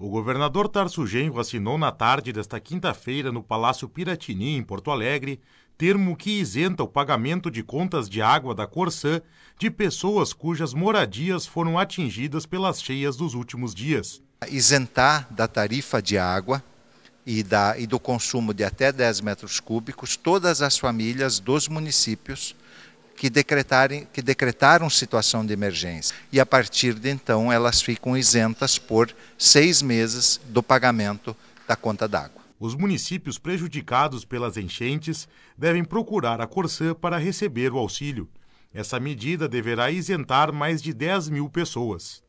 O governador Tarso Genro assinou na tarde desta quinta-feira no Palácio Piratini, em Porto Alegre, termo que isenta o pagamento de contas de água da Corsã de pessoas cujas moradias foram atingidas pelas cheias dos últimos dias. Isentar da tarifa de água e, da, e do consumo de até 10 metros cúbicos todas as famílias dos municípios que, decretarem, que decretaram situação de emergência. E a partir de então, elas ficam isentas por seis meses do pagamento da conta d'água. Os municípios prejudicados pelas enchentes devem procurar a Corsã para receber o auxílio. Essa medida deverá isentar mais de 10 mil pessoas.